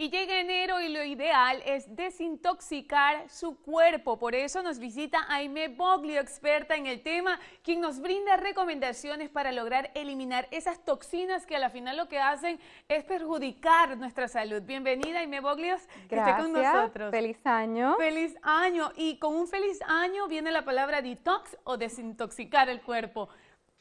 Y llega enero y lo ideal es desintoxicar su cuerpo. Por eso nos visita Aime Boglio, experta en el tema, quien nos brinda recomendaciones para lograr eliminar esas toxinas que a la final lo que hacen es perjudicar nuestra salud. Bienvenida Aime Boglio, que esté con nosotros. Feliz año. Feliz año. Y con un feliz año viene la palabra detox o desintoxicar el cuerpo.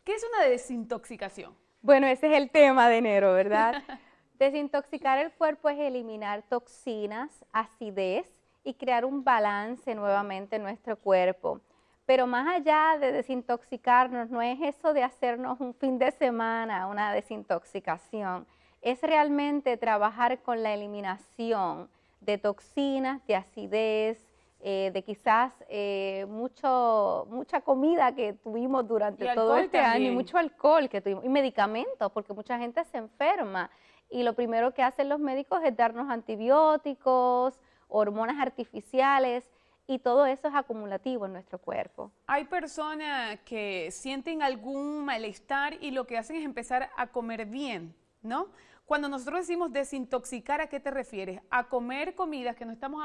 ¿Qué es una desintoxicación? Bueno, ese es el tema de enero, ¿verdad? Desintoxicar el cuerpo es eliminar toxinas, acidez y crear un balance nuevamente en nuestro cuerpo. Pero más allá de desintoxicarnos, no es eso de hacernos un fin de semana, una desintoxicación. Es realmente trabajar con la eliminación de toxinas, de acidez, eh, de quizás eh, mucho, mucha comida que tuvimos durante todo este año, y mucho alcohol que tuvimos, y medicamentos, porque mucha gente se enferma y lo primero que hacen los médicos es darnos antibióticos, hormonas artificiales y todo eso es acumulativo en nuestro cuerpo. Hay personas que sienten algún malestar y lo que hacen es empezar a comer bien, ¿no? Cuando nosotros decimos desintoxicar, ¿a qué te refieres? ¿A comer comidas que no, estamos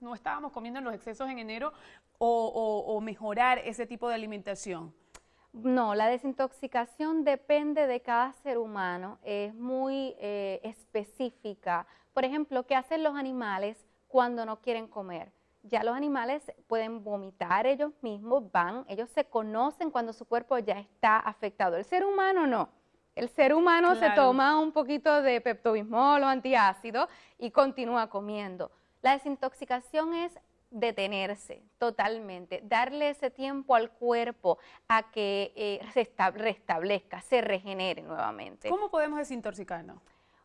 no estábamos comiendo en los excesos en enero o, o mejorar ese tipo de alimentación? No, la desintoxicación depende de cada ser humano, es muy eh, específica. Por ejemplo, ¿qué hacen los animales cuando no quieren comer? Ya los animales pueden vomitar ellos mismos, van, ellos se conocen cuando su cuerpo ya está afectado. El ser humano no. El ser humano se toma un poquito de peptobismol o antiácido y continúa comiendo. La desintoxicación es detenerse totalmente, darle ese tiempo al cuerpo a que eh, se restablezca, se regenere nuevamente. ¿Cómo podemos desintoxicarnos?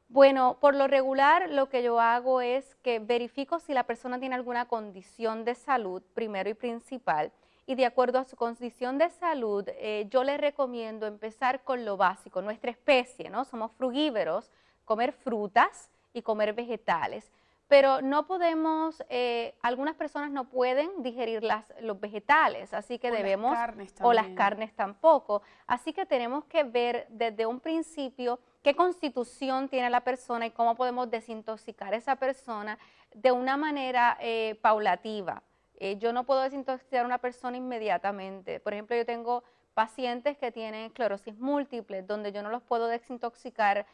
Bueno, por lo regular lo que yo hago es que verifico si la persona tiene alguna condición de salud, primero y principal, y de acuerdo a su condición de salud, eh, yo le recomiendo empezar con lo básico, nuestra especie, ¿no? Somos frugívoros, comer frutas y comer vegetales pero no podemos, eh, algunas personas no pueden digerir las, los vegetales, así que debemos, las o las carnes tampoco, así que tenemos que ver desde un principio qué constitución tiene la persona y cómo podemos desintoxicar a esa persona de una manera eh, paulativa. Eh, yo no puedo desintoxicar a una persona inmediatamente, por ejemplo, yo tengo pacientes que tienen esclerosis múltiple, donde yo no los puedo desintoxicar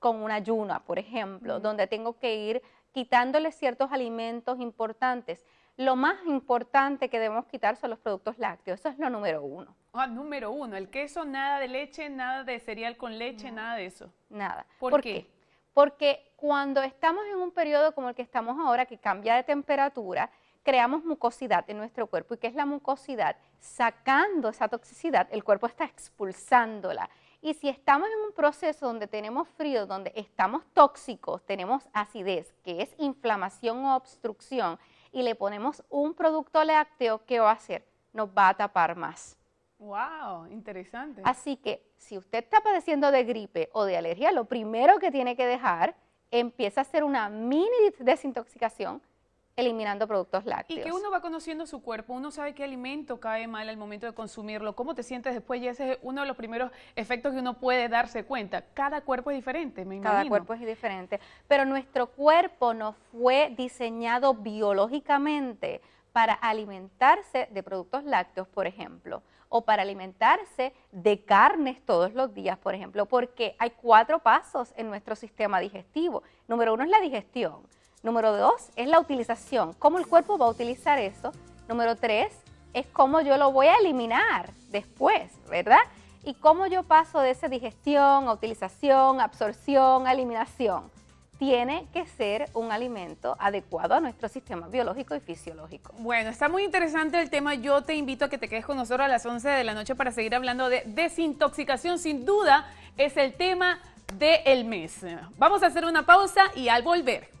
con una ayuna, por ejemplo, donde tengo que ir quitándole ciertos alimentos importantes. Lo más importante que debemos quitar son los productos lácteos, eso es lo número uno. Ah, número uno, el queso, nada de leche, nada de cereal con leche, nada de eso. Nada. ¿Por, qué? qué? Porque cuando estamos en un periodo como el que estamos ahora, que cambia de temperatura, creamos mucosidad en nuestro cuerpo. ¿Y qué es la mucosidad? Sacando esa toxicidad, el cuerpo está expulsándola. Y si estamos en un proceso donde tenemos frío, donde estamos tóxicos, tenemos acidez, que es inflamación o obstrucción, y le ponemos un producto lácteo, ¿qué va a hacer? Nos va a tapar más. ¡Wow! Interesante. Así que si usted está padeciendo de gripe o de alergia, lo primero que tiene que dejar empieza a hacer una mini desintoxicación eliminando productos lácteos. Y que uno va conociendo su cuerpo, uno sabe qué alimento cae mal al momento de consumirlo, cómo te sientes después, y ese es uno de los primeros efectos que uno puede darse cuenta. Cada cuerpo es diferente, me imagino. Cada cuerpo es diferente, pero nuestro cuerpo no fue diseñado biológicamente para alimentarse de productos lácteos, por ejemplo, o para alimentarse de carnes todos los días, por ejemplo, porque hay cuatro pasos en nuestro sistema digestivo. Número uno es la digestión. Número dos es la utilización, cómo el cuerpo va a utilizar eso. Número tres es cómo yo lo voy a eliminar después, ¿verdad? Y cómo yo paso de esa digestión a utilización, absorción, eliminación. Tiene que ser un alimento adecuado a nuestro sistema biológico y fisiológico. Bueno, está muy interesante el tema. Yo te invito a que te quedes con nosotros a las 11 de la noche para seguir hablando de desintoxicación. Sin duda es el tema del mes. Vamos a hacer una pausa y al volver